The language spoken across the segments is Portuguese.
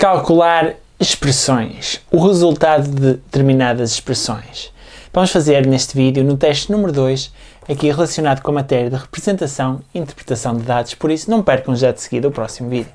calcular expressões, o resultado de determinadas expressões. Vamos fazer neste vídeo, no teste número 2, aqui relacionado com a matéria de representação e interpretação de dados, por isso não percam já de seguida o próximo vídeo.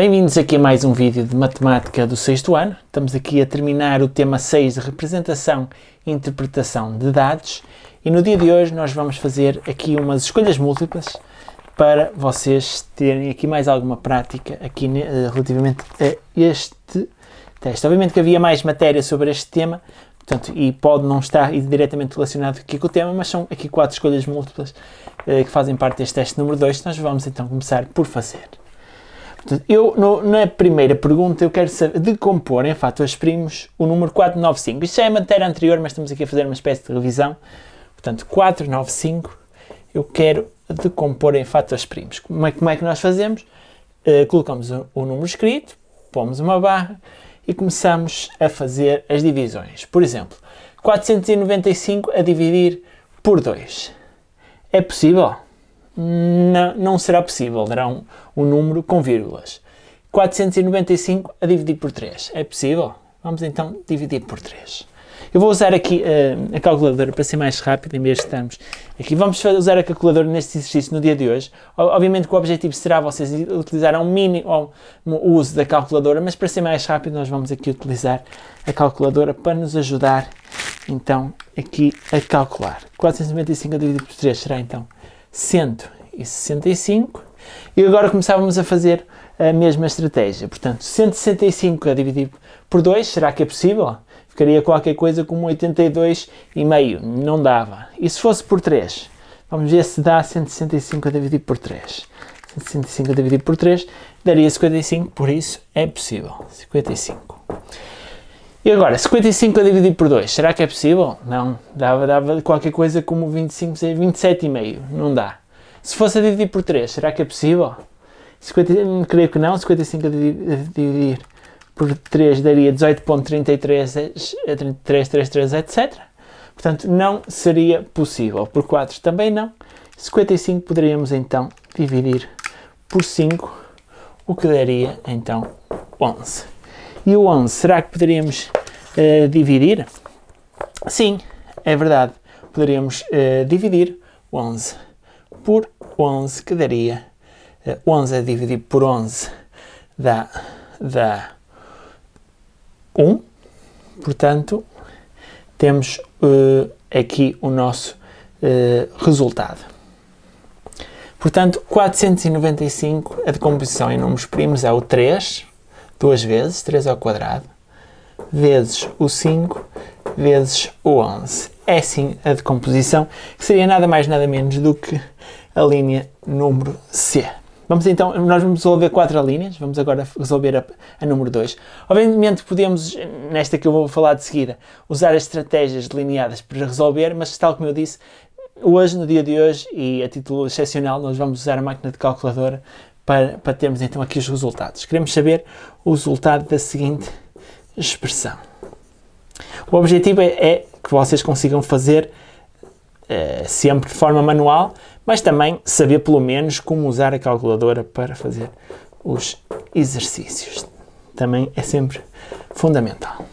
Bem-vindos aqui a mais um vídeo de matemática do 6 ano. Estamos aqui a terminar o tema 6 de representação e interpretação de dados e no dia de hoje nós vamos fazer aqui umas escolhas múltiplas para vocês terem aqui mais alguma prática aqui eh, relativamente a este teste. Obviamente que havia mais matéria sobre este tema, portanto, e pode não estar diretamente relacionado aqui com o tema, mas são aqui quatro escolhas múltiplas eh, que fazem parte deste teste número 2, nós vamos então começar por fazer. Portanto, eu, no, na primeira pergunta, eu quero saber decompor, em fatores primos o número 495. Isto já é matéria anterior, mas estamos aqui a fazer uma espécie de revisão. Portanto, 495 eu quero decompor em fatores primos. Como é, como é que nós fazemos? Uh, colocamos o, o número escrito, pomos uma barra e começamos a fazer as divisões. Por exemplo, 495 a dividir por 2. É possível? não, não será possível, darão um, número com vírgulas. 495 a dividir por 3. É possível? Vamos então dividir por 3. Eu vou usar aqui uh, a calculadora para ser mais rápido, em vez de estarmos aqui. Vamos usar a calculadora neste exercício no dia de hoje. Obviamente que o objetivo será vocês utilizar ao mínimo o uso da calculadora, mas para ser mais rápido nós vamos aqui utilizar a calculadora para nos ajudar, então, aqui a calcular. 495 dividido por 3 será, então, 165 e agora começávamos a fazer a mesma estratégia. Portanto, 165 a dividir por 2, será que é possível? Ficaria qualquer coisa como 82,5. Não dava. E se fosse por 3? Vamos ver se dá 165 a dividir por 3. 165 a dividir por 3 daria 55, por isso é possível. 55. E agora, 55 a dividir por 2, será que é possível? Não, dava, dava qualquer coisa como 25, 27,5, não dá. Se fosse a dividir por 3, será que é possível? 50, creio que não, 55 a dividir por 3 daria 18.33, etc. Portanto, não seria possível. Por 4 também não. 55 poderíamos então dividir por 5, o que daria então 11 e o 11, será que poderíamos uh, dividir? Sim, é verdade, poderíamos uh, dividir 11 por 11, que daria uh, eh, 11 a é dividir por 11 dá, dá 1, portanto, temos aqui o nosso resultado. Portanto, 495, a decomposição em números primos é o 3, duas vezes, 3 ao quadrado, vezes o 5, vezes o 11. É sim a decomposição, que seria nada mais nada menos do que a linha número C. Vamos então, nós vamos resolver quatro linhas, vamos agora resolver a, a número 2. Obviamente podemos, nesta que eu vou falar de seguida, usar as estratégias delineadas para resolver, mas tal como eu disse, hoje, no dia de hoje, e a título excepcional, nós vamos usar a máquina de calculadora para, para termos então aqui os resultados. Queremos saber o resultado da seguinte expressão. O objetivo é, é que vocês consigam fazer uh, sempre de forma manual, mas também saber pelo menos como usar a calculadora para fazer os exercícios. Também é sempre fundamental.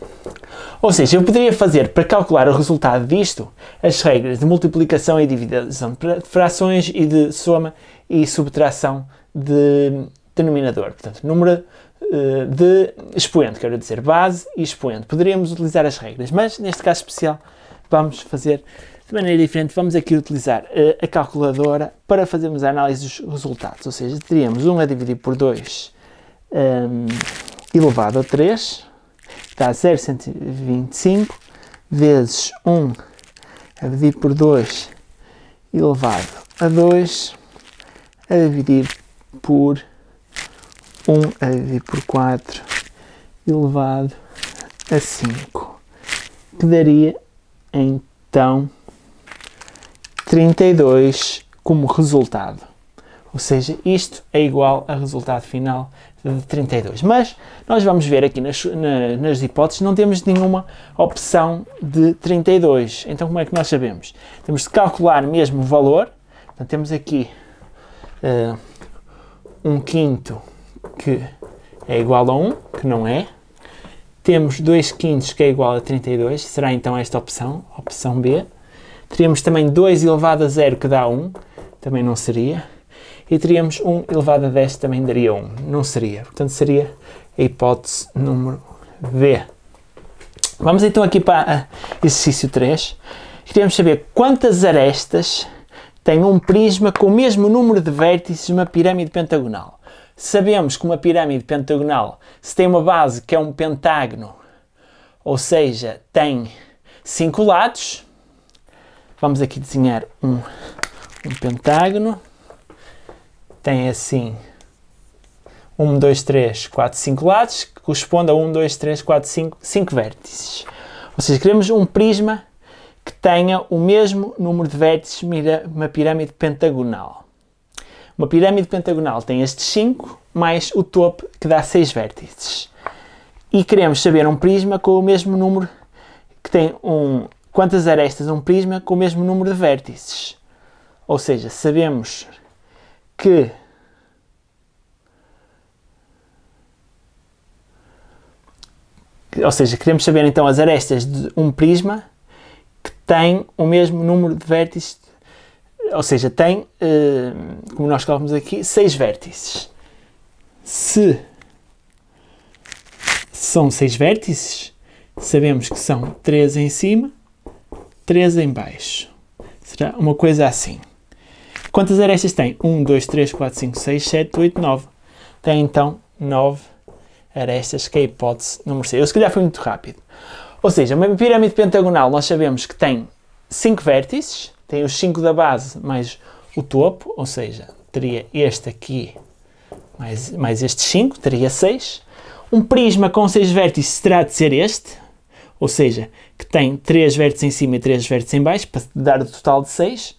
Ou seja, eu poderia fazer, para calcular o resultado disto, as regras de multiplicação e divisão de frações e de soma e subtração de denominador, portanto, número eh, de expoente, quero dizer base e expoente. Poderíamos utilizar as regras, mas neste caso especial vamos fazer de maneira diferente. Vamos aqui utilizar eh, a calculadora para fazermos a análise dos resultados, ou seja, teríamos 1 a dividir por 2 um, ehm, elevado a 3, dá 0,125 vezes 1 a dividir por 2 elevado a 2 a dividir por 1 a dividir por 4 elevado a 5, que daria então 32 como resultado. Ou seja, isto é igual a resultado final de 32. Mas nós vamos ver aqui nas, nas hipóteses, não temos nenhuma opção de 32. Então como é que nós sabemos? Temos de calcular mesmo o valor. Então, temos aqui uh, 1 quinto que é igual a 1, que não é. Temos 2 quintos que é igual a 32, será então esta opção, opção B. Teríamos também 2 elevado a 0 que dá 1, também não seria. E teríamos 1 elevado a 10 também daria 1, não seria. Portanto, seria a hipótese número B. Vamos então aqui para exercício 3. Queríamos saber quantas arestas tem um prisma com o mesmo número de vértices de uma pirâmide pentagonal. Sabemos que uma pirâmide pentagonal, se tem uma base que é um pentágono, ou seja, tem cinco lados, vamos aqui desenhar um, um pentágono, tem assim 1, 2, 3, 4, 5 lados, que corresponde a 1, 2, 3, 4, 5, 5 vértices. Ou seja, queremos um prisma que tenha o mesmo número de vértices uma pirâmide pentagonal. Uma pirâmide pentagonal tem estes 5 mais o topo que dá 6 vértices. E queremos saber um prisma com o mesmo número que tem um quantas arestas um prisma com o mesmo número de vértices. Ou seja, sabemos que ou seja, queremos saber então as arestas de um prisma tem o mesmo número de vértices, ou seja, tem, uh, como nós colocamos aqui, 6 vértices. Se são 6 vértices, sabemos que são 3 em cima, 3 em baixo. Será uma coisa assim. Quantas arestas tem? 1, 2, 3, 4, 5, 6, 7, 8, 9. Tem então 9 arestas, que é a hipótese número 6. Eu se calhar foi muito rápido. Ou seja, uma pirâmide pentagonal nós sabemos que tem 5 vértices, tem os 5 da base mais o topo, ou seja, teria este aqui mais, mais estes 5, teria 6. Um prisma com 6 vértices terá de ser este, ou seja, que tem 3 vértices em cima e 3 vértices em baixo, para dar o total de 6.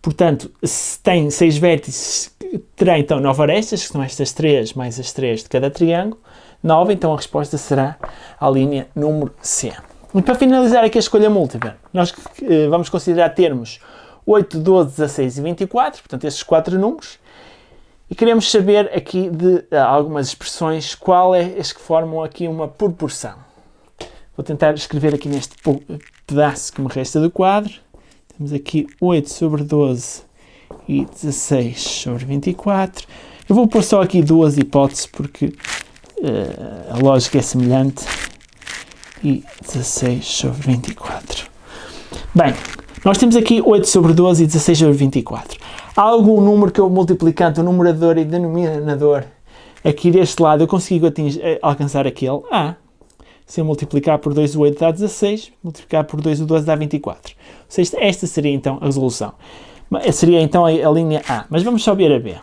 Portanto, se tem 6 vértices, terá então 9 arestas, que são estas 3 mais as 3 de cada triângulo. 9, então a resposta será a linha número C. E para finalizar aqui a escolha múltipla, nós eh, vamos considerar termos 8, 12, 16 e 24, portanto estes 4 números, e queremos saber aqui de eh, algumas expressões qual é as que formam aqui uma proporção. Vou tentar escrever aqui neste pedaço que me resta do quadro. Temos aqui 8 sobre 12 e 16 sobre 24. Eu vou pôr só aqui duas hipóteses porque Uh, a lógica é semelhante. E 16 sobre 24. Bem, nós temos aqui 8 sobre 12 e 16 sobre 24. Há algum número que eu multiplicando o numerador e denominador aqui deste lado eu consigo atingir, eh, alcançar aquele? Ah, se eu multiplicar por 2 o 8 dá 16, multiplicar por 2 o 12 dá 24. Ou seja, esta seria então a resolução. Seria então a, a linha A. Mas vamos só ver a B.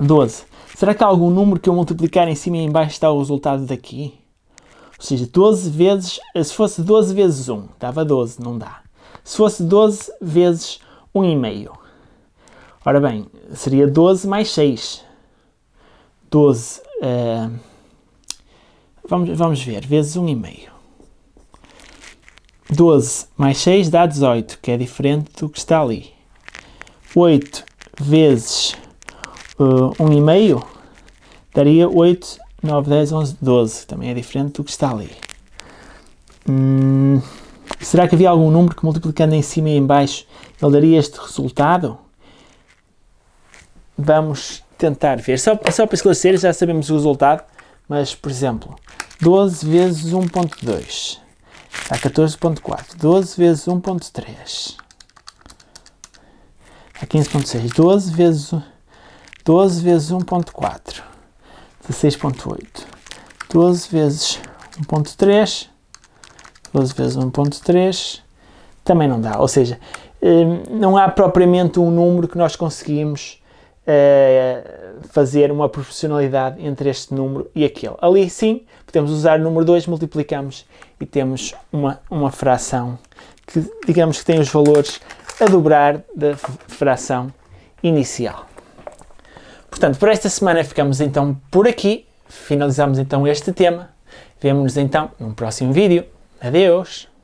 12 Será que há algum número que eu multiplicar em cima e em baixo está o resultado daqui? Ou seja, 12 vezes, eh, se fosse 12 vezes 1, dava 12, não dá. Se fosse 12 vezes 1,5. Ora bem, seria 12 mais 6. 12, uh, vamos, vamos ver, vezes 1,5. 12 mais 6 dá 18, que é diferente do que está ali. 8 vezes uh, eh, 1,5 daria 8, 9, 10, 11, 12. Também é diferente do que está ali. Hum, será que havia algum número que multiplicando em cima e em baixo ele daria este resultado? Vamos tentar ver. Só, só para esclarecer, já sabemos o resultado. Mas, por exemplo, 12 vezes 1.2 dá 14.4. 12 vezes 1.3 dá 15.6. 12 vezes 12 vezes 1.4, 16.8, 12 vezes 1.3, 12 vezes 1.3, também não dá. Ou seja, hum, não há propriamente um número que nós conseguimos eh, fazer uma proporcionalidade entre este número e aquele. Ali sim, podemos usar o número 2, multiplicamos e temos uma, uma fração que digamos que tem os valores a dobrar da fração inicial. Portanto, por esta semana ficamos então por aqui, finalizamos então este tema, vemo-nos então num próximo vídeo. Adeus!